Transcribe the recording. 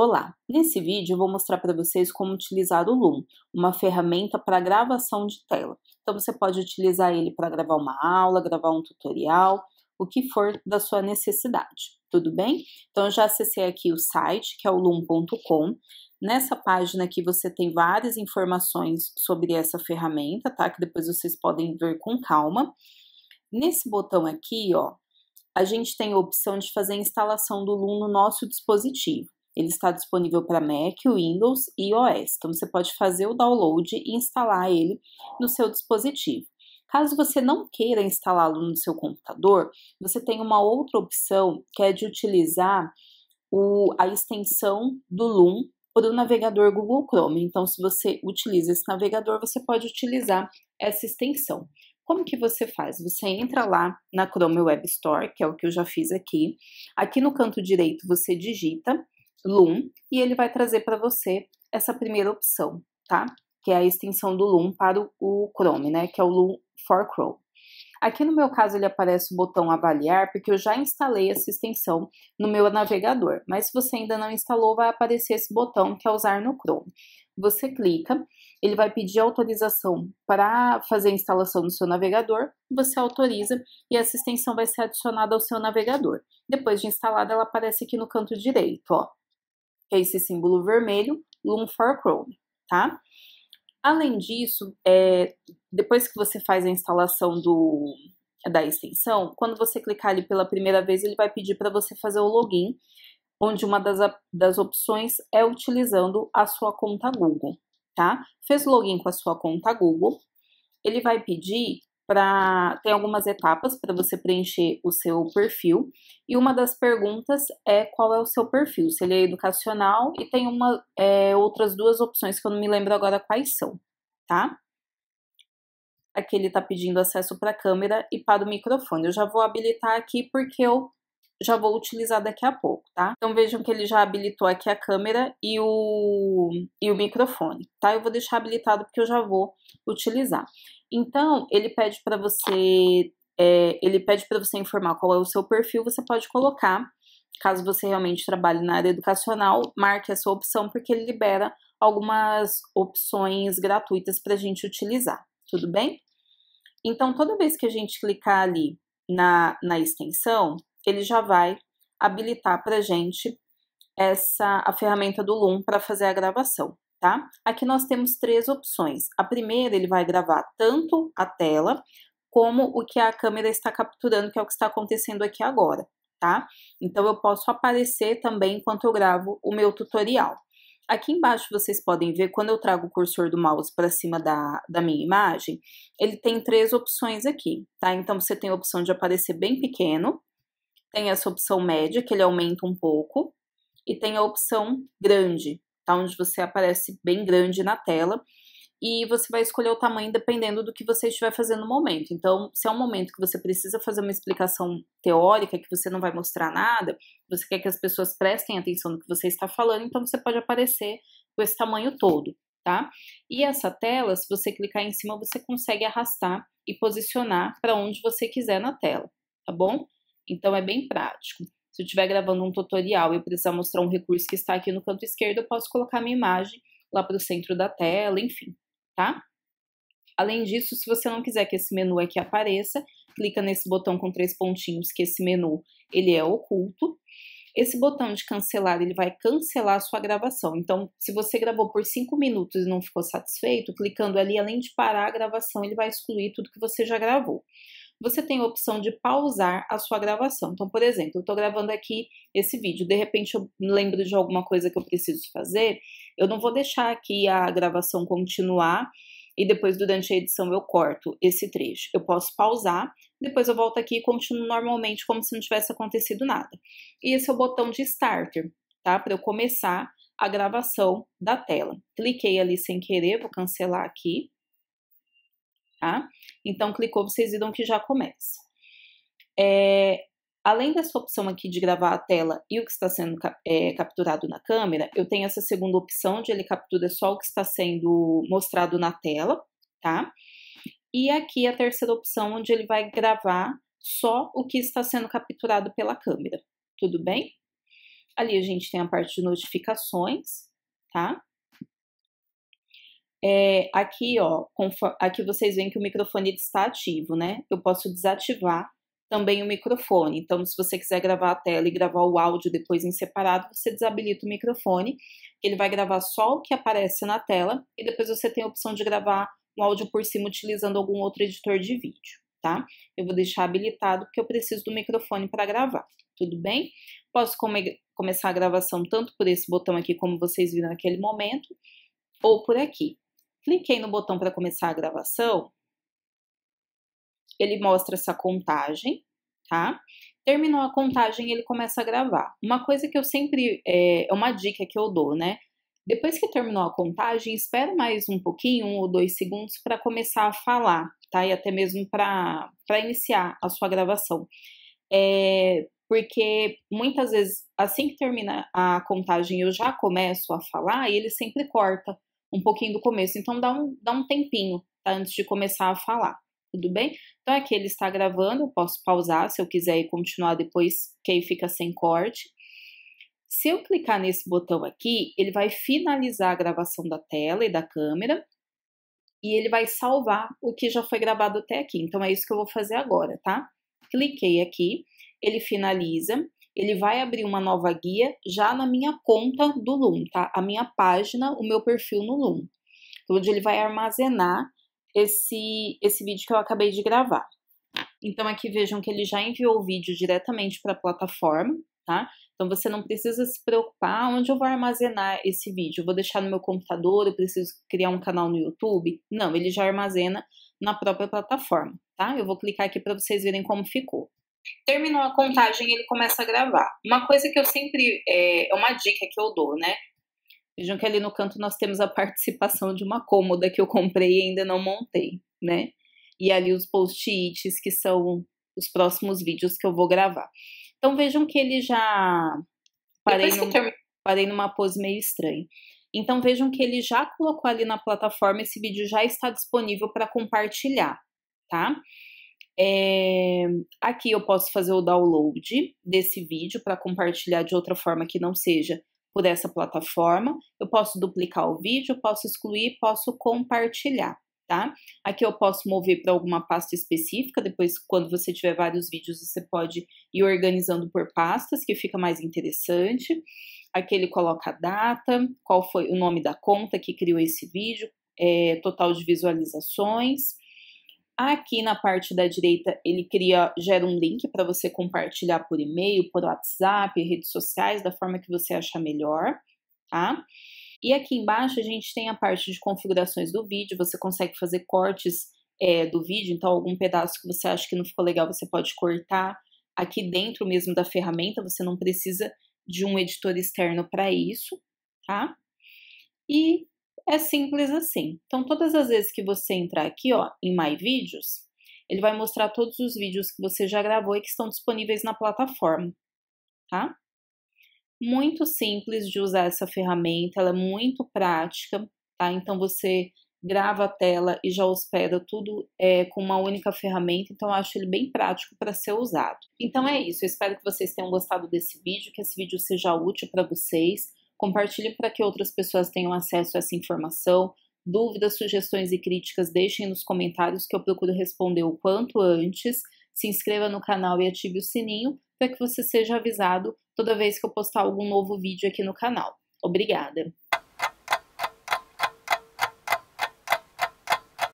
Olá! Nesse vídeo eu vou mostrar para vocês como utilizar o Loom, uma ferramenta para gravação de tela. Então você pode utilizar ele para gravar uma aula, gravar um tutorial, o que for da sua necessidade, tudo bem? Então eu já acessei aqui o site, que é o loom.com. Nessa página aqui você tem várias informações sobre essa ferramenta, tá? Que depois vocês podem ver com calma. Nesse botão aqui, ó, a gente tem a opção de fazer a instalação do Loom no nosso dispositivo. Ele está disponível para Mac, Windows e iOS, então você pode fazer o download e instalar ele no seu dispositivo. Caso você não queira instalá-lo no seu computador, você tem uma outra opção que é de utilizar o, a extensão do Loom para o navegador Google Chrome. Então, se você utiliza esse navegador, você pode utilizar essa extensão. Como que você faz? Você entra lá na Chrome Web Store, que é o que eu já fiz aqui. Aqui no canto direito você digita Loom e ele vai trazer para você essa primeira opção, tá? Que é a extensão do Loom para o, o Chrome, né? Que é o Loom for Chrome. Aqui no meu caso ele aparece o botão avaliar, porque eu já instalei essa extensão no meu navegador, mas se você ainda não instalou, vai aparecer esse botão que é usar no Chrome. Você clica, ele vai pedir autorização para fazer a instalação no seu navegador, você autoriza e essa extensão vai ser adicionada ao seu navegador. Depois de instalada, ela aparece aqui no canto direito, ó que é esse símbolo vermelho, Loom for Chrome, tá? Além disso, é, depois que você faz a instalação do, da extensão, quando você clicar ali pela primeira vez, ele vai pedir para você fazer o login, onde uma das, das opções é utilizando a sua conta Google, tá? Fez login com a sua conta Google, ele vai pedir para tem algumas etapas para você preencher o seu perfil e uma das perguntas é qual é o seu perfil, se ele é educacional e tem uma é, outras duas opções que eu não me lembro agora quais são, tá? Aqui ele está pedindo acesso para a câmera e para o microfone. Eu já vou habilitar aqui porque eu já vou utilizar daqui a pouco, tá? Então vejam que ele já habilitou aqui a câmera e o, e o microfone, tá? Eu vou deixar habilitado porque eu já vou utilizar. Então, ele pede para você, é, ele pede para você informar qual é o seu perfil, você pode colocar. Caso você realmente trabalhe na área educacional, marque a sua opção, porque ele libera algumas opções gratuitas para a gente utilizar, tudo bem? Então, toda vez que a gente clicar ali na, na extensão, ele já vai habilitar para a gente essa, a ferramenta do Loom para fazer a gravação tá? Aqui nós temos três opções. A primeira, ele vai gravar tanto a tela como o que a câmera está capturando, que é o que está acontecendo aqui agora, tá? Então, eu posso aparecer também enquanto eu gravo o meu tutorial. Aqui embaixo vocês podem ver, quando eu trago o cursor do mouse para cima da, da minha imagem, ele tem três opções aqui, tá? Então, você tem a opção de aparecer bem pequeno, tem essa opção média, que ele aumenta um pouco, e tem a opção grande, tá? Onde você aparece bem grande na tela e você vai escolher o tamanho dependendo do que você estiver fazendo no momento. Então, se é um momento que você precisa fazer uma explicação teórica, que você não vai mostrar nada, você quer que as pessoas prestem atenção no que você está falando, então você pode aparecer com esse tamanho todo, tá? E essa tela, se você clicar em cima, você consegue arrastar e posicionar para onde você quiser na tela, tá bom? Então, é bem prático. Se eu estiver gravando um tutorial e precisar mostrar um recurso que está aqui no canto esquerdo, eu posso colocar minha imagem lá para o centro da tela, enfim, tá? Além disso, se você não quiser que esse menu aqui apareça, clica nesse botão com três pontinhos, que esse menu ele é oculto. Esse botão de cancelar, ele vai cancelar a sua gravação. Então, se você gravou por cinco minutos e não ficou satisfeito, clicando ali, além de parar a gravação, ele vai excluir tudo que você já gravou você tem a opção de pausar a sua gravação. Então, por exemplo, eu estou gravando aqui esse vídeo, de repente eu lembro de alguma coisa que eu preciso fazer, eu não vou deixar aqui a gravação continuar e depois durante a edição eu corto esse trecho. Eu posso pausar, depois eu volto aqui e continuo normalmente como se não tivesse acontecido nada. E esse é o botão de starter, tá? Para eu começar a gravação da tela. Cliquei ali sem querer, vou cancelar aqui tá? Então, clicou, vocês viram que já começa. É, além dessa opção aqui de gravar a tela e o que está sendo é, capturado na câmera, eu tenho essa segunda opção de ele captura só o que está sendo mostrado na tela, tá? E aqui a terceira opção, onde ele vai gravar só o que está sendo capturado pela câmera, tudo bem? Ali a gente tem a parte de notificações, tá? É, aqui, ó, aqui vocês veem que o microfone está ativo, né? Eu posso desativar também o microfone. Então, se você quiser gravar a tela e gravar o áudio depois em separado, você desabilita o microfone, ele vai gravar só o que aparece na tela e depois você tem a opção de gravar um áudio por cima utilizando algum outro editor de vídeo, tá? Eu vou deixar habilitado porque eu preciso do microfone para gravar, tudo bem? Posso come começar a gravação tanto por esse botão aqui como vocês viram naquele momento ou por aqui. Cliquei no botão para começar a gravação. Ele mostra essa contagem, tá? Terminou a contagem, ele começa a gravar. Uma coisa que eu sempre é, é uma dica que eu dou, né? Depois que terminou a contagem, espera mais um pouquinho, um ou dois segundos, para começar a falar, tá? E até mesmo para iniciar a sua gravação. É, porque muitas vezes, assim que termina a contagem, eu já começo a falar e ele sempre corta um pouquinho do começo. Então dá um, dá um tempinho tá? antes de começar a falar, tudo bem? Então aqui ele está gravando, eu posso pausar se eu quiser e continuar depois, que aí fica sem corte. Se eu clicar nesse botão aqui, ele vai finalizar a gravação da tela e da câmera e ele vai salvar o que já foi gravado até aqui. Então é isso que eu vou fazer agora, tá? Cliquei aqui, ele finaliza ele vai abrir uma nova guia já na minha conta do Loom, tá? A minha página, o meu perfil no Loom, onde ele vai armazenar esse, esse vídeo que eu acabei de gravar. Então aqui vejam que ele já enviou o vídeo diretamente para a plataforma, tá? Então você não precisa se preocupar onde eu vou armazenar esse vídeo. Eu vou deixar no meu computador, eu preciso criar um canal no YouTube? Não, ele já armazena na própria plataforma, tá? Eu vou clicar aqui para vocês verem como ficou. Terminou a contagem, ele começa a gravar. Uma coisa que eu sempre. É, é uma dica que eu dou, né? Vejam que ali no canto nós temos a participação de uma cômoda que eu comprei e ainda não montei, né? E ali os post-its, que são os próximos vídeos que eu vou gravar. Então vejam que ele já. Parei, num... term... parei numa pose meio estranha. Então vejam que ele já colocou ali na plataforma, esse vídeo já está disponível para compartilhar, tá? É, aqui eu posso fazer o download desse vídeo para compartilhar de outra forma que não seja por essa plataforma. Eu posso duplicar o vídeo, posso excluir, posso compartilhar, tá? Aqui eu posso mover para alguma pasta específica. Depois, quando você tiver vários vídeos, você pode ir organizando por pastas, que fica mais interessante. Aqui ele coloca a data, qual foi o nome da conta que criou esse vídeo, é, total de visualizações. Aqui na parte da direita, ele cria, gera um link para você compartilhar por e-mail, por WhatsApp, redes sociais, da forma que você achar melhor, tá? E aqui embaixo a gente tem a parte de configurações do vídeo, você consegue fazer cortes é, do vídeo, então algum pedaço que você acha que não ficou legal, você pode cortar aqui dentro mesmo da ferramenta, você não precisa de um editor externo para isso, tá? E é simples assim. Então, todas as vezes que você entrar aqui ó, em My Vídeos, ele vai mostrar todos os vídeos que você já gravou e que estão disponíveis na plataforma, tá? Muito simples de usar essa ferramenta, ela é muito prática, tá? Então, você grava a tela e já hospeda tudo é, com uma única ferramenta, então eu acho ele bem prático para ser usado. Então é isso, eu espero que vocês tenham gostado desse vídeo, que esse vídeo seja útil para vocês. Compartilhe para que outras pessoas tenham acesso a essa informação. Dúvidas, sugestões e críticas deixem nos comentários que eu procuro responder o quanto antes. Se inscreva no canal e ative o sininho para que você seja avisado toda vez que eu postar algum novo vídeo aqui no canal. Obrigada!